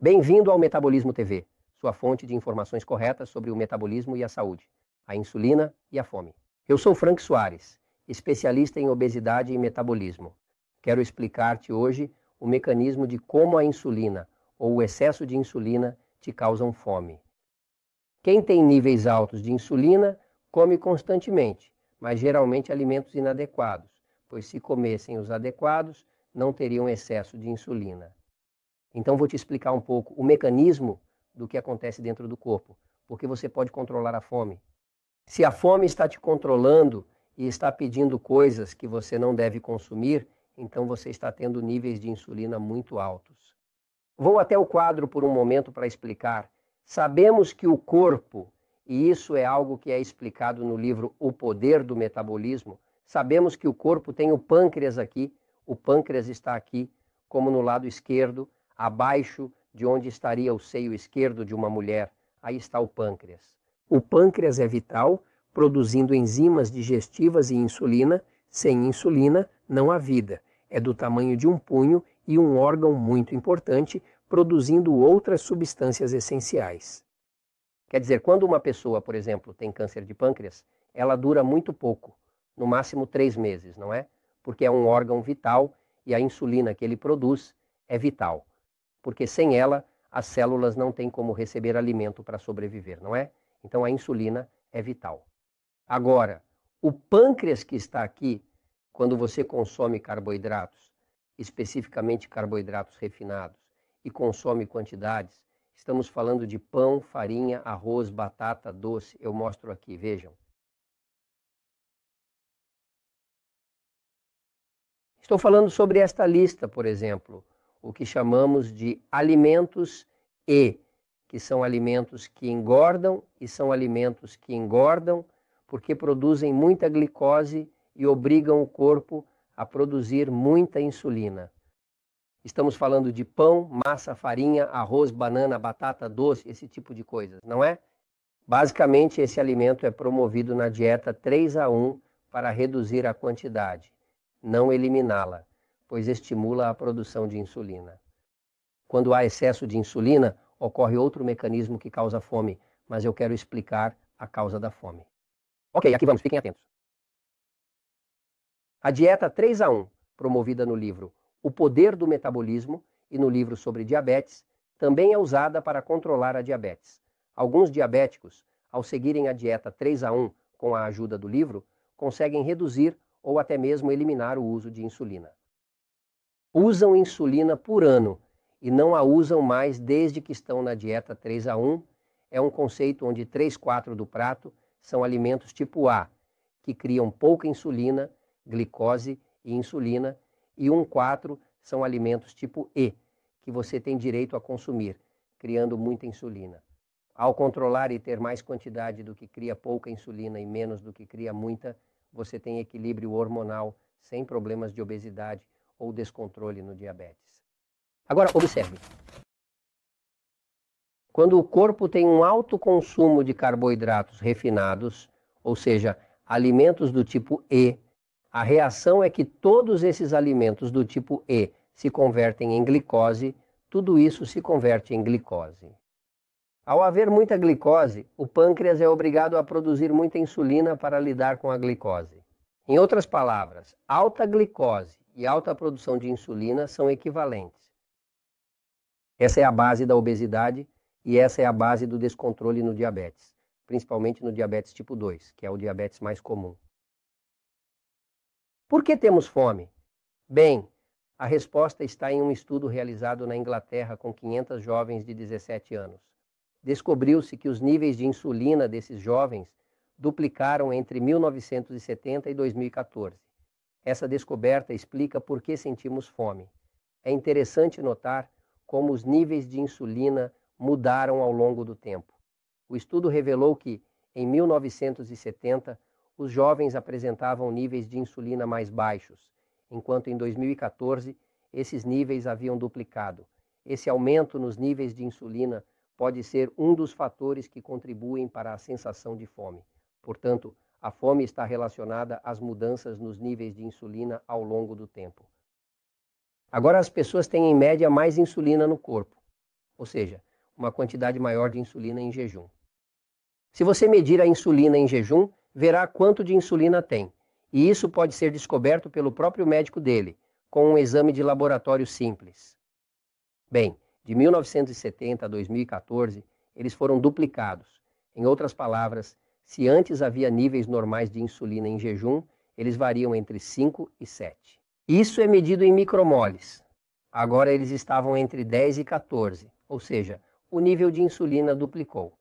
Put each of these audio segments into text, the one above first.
Bem-vindo ao Metabolismo TV, sua fonte de informações corretas sobre o metabolismo e a saúde, a insulina e a fome. Eu sou Frank Soares, especialista em obesidade e metabolismo. Quero explicar-te hoje o mecanismo de como a insulina ou o excesso de insulina te causam fome. Quem tem níveis altos de insulina come constantemente, mas geralmente alimentos inadequados, pois se comessem os adequados, não teriam excesso de insulina. Então vou te explicar um pouco o mecanismo do que acontece dentro do corpo, porque você pode controlar a fome. Se a fome está te controlando e está pedindo coisas que você não deve consumir, então você está tendo níveis de insulina muito altos. Vou até o quadro por um momento para explicar. Sabemos que o corpo, e isso é algo que é explicado no livro O Poder do Metabolismo, sabemos que o corpo tem o pâncreas aqui, o pâncreas está aqui, como no lado esquerdo, abaixo de onde estaria o seio esquerdo de uma mulher. Aí está o pâncreas. O pâncreas é vital, produzindo enzimas digestivas e insulina. Sem insulina, não há vida. É do tamanho de um punho e um órgão muito importante, produzindo outras substâncias essenciais. Quer dizer, quando uma pessoa, por exemplo, tem câncer de pâncreas, ela dura muito pouco, no máximo três meses, não é? Porque é um órgão vital e a insulina que ele produz é vital porque sem ela as células não têm como receber alimento para sobreviver, não é? Então a insulina é vital. Agora, o pâncreas que está aqui, quando você consome carboidratos, especificamente carboidratos refinados, e consome quantidades, estamos falando de pão, farinha, arroz, batata, doce. Eu mostro aqui, vejam. Estou falando sobre esta lista, por exemplo o que chamamos de alimentos E, que são alimentos que engordam e são alimentos que engordam porque produzem muita glicose e obrigam o corpo a produzir muita insulina. Estamos falando de pão, massa, farinha, arroz, banana, batata doce, esse tipo de coisas, não é? Basicamente, esse alimento é promovido na dieta 3 a 1 para reduzir a quantidade, não eliminá-la pois estimula a produção de insulina. Quando há excesso de insulina, ocorre outro mecanismo que causa fome, mas eu quero explicar a causa da fome. Ok, aqui vamos, fiquem atentos. A dieta 3 a 1, promovida no livro O Poder do Metabolismo e no livro sobre diabetes, também é usada para controlar a diabetes. Alguns diabéticos, ao seguirem a dieta 3 a 1 com a ajuda do livro, conseguem reduzir ou até mesmo eliminar o uso de insulina usam insulina por ano e não a usam mais desde que estão na dieta 3 a 1. É um conceito onde 3, 4 do prato são alimentos tipo A, que criam pouca insulina, glicose e insulina, e 1, 4 são alimentos tipo E, que você tem direito a consumir, criando muita insulina. Ao controlar e ter mais quantidade do que cria pouca insulina e menos do que cria muita, você tem equilíbrio hormonal sem problemas de obesidade ou descontrole no diabetes. Agora, observe. Quando o corpo tem um alto consumo de carboidratos refinados, ou seja, alimentos do tipo E, a reação é que todos esses alimentos do tipo E se convertem em glicose, tudo isso se converte em glicose. Ao haver muita glicose, o pâncreas é obrigado a produzir muita insulina para lidar com a glicose. Em outras palavras, alta glicose e alta produção de insulina são equivalentes. Essa é a base da obesidade e essa é a base do descontrole no diabetes, principalmente no diabetes tipo 2, que é o diabetes mais comum. Por que temos fome? Bem, a resposta está em um estudo realizado na Inglaterra com 500 jovens de 17 anos. Descobriu-se que os níveis de insulina desses jovens duplicaram entre 1970 e 2014. Essa descoberta explica por que sentimos fome. É interessante notar como os níveis de insulina mudaram ao longo do tempo. O estudo revelou que, em 1970, os jovens apresentavam níveis de insulina mais baixos, enquanto em 2014 esses níveis haviam duplicado. Esse aumento nos níveis de insulina pode ser um dos fatores que contribuem para a sensação de fome. Portanto, a fome está relacionada às mudanças nos níveis de insulina ao longo do tempo. Agora, as pessoas têm em média mais insulina no corpo, ou seja, uma quantidade maior de insulina em jejum. Se você medir a insulina em jejum, verá quanto de insulina tem, e isso pode ser descoberto pelo próprio médico dele, com um exame de laboratório simples. Bem, de 1970 a 2014, eles foram duplicados. Em outras palavras, se antes havia níveis normais de insulina em jejum, eles variam entre 5 e 7. Isso é medido em micromoles. Agora eles estavam entre 10 e 14, ou seja, o nível de insulina duplicou.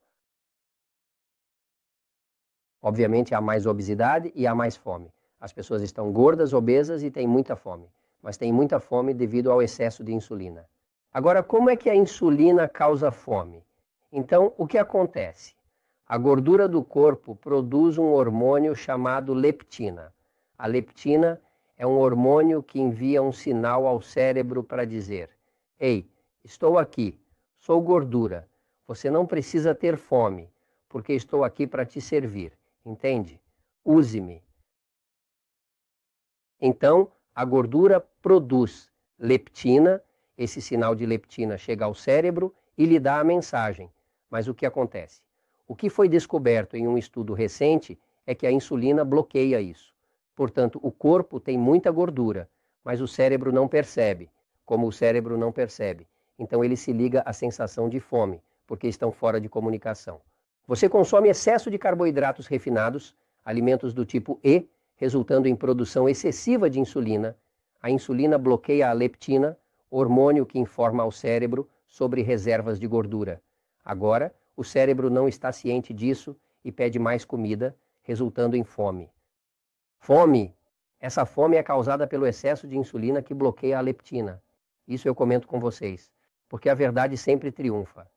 Obviamente há mais obesidade e há mais fome. As pessoas estão gordas, obesas e têm muita fome, mas têm muita fome devido ao excesso de insulina. Agora, como é que a insulina causa fome? Então, o que acontece? A gordura do corpo produz um hormônio chamado leptina. A leptina é um hormônio que envia um sinal ao cérebro para dizer: Ei, estou aqui, sou gordura. Você não precisa ter fome, porque estou aqui para te servir. Entende? Use-me. Então, a gordura produz leptina, esse sinal de leptina chega ao cérebro e lhe dá a mensagem. Mas o que acontece? O que foi descoberto em um estudo recente é que a insulina bloqueia isso. Portanto, o corpo tem muita gordura, mas o cérebro não percebe, como o cérebro não percebe. Então ele se liga à sensação de fome, porque estão fora de comunicação. Você consome excesso de carboidratos refinados, alimentos do tipo E, resultando em produção excessiva de insulina. A insulina bloqueia a leptina, hormônio que informa ao cérebro sobre reservas de gordura. Agora, o cérebro não está ciente disso e pede mais comida, resultando em fome. Fome. Essa fome é causada pelo excesso de insulina que bloqueia a leptina. Isso eu comento com vocês, porque a verdade sempre triunfa.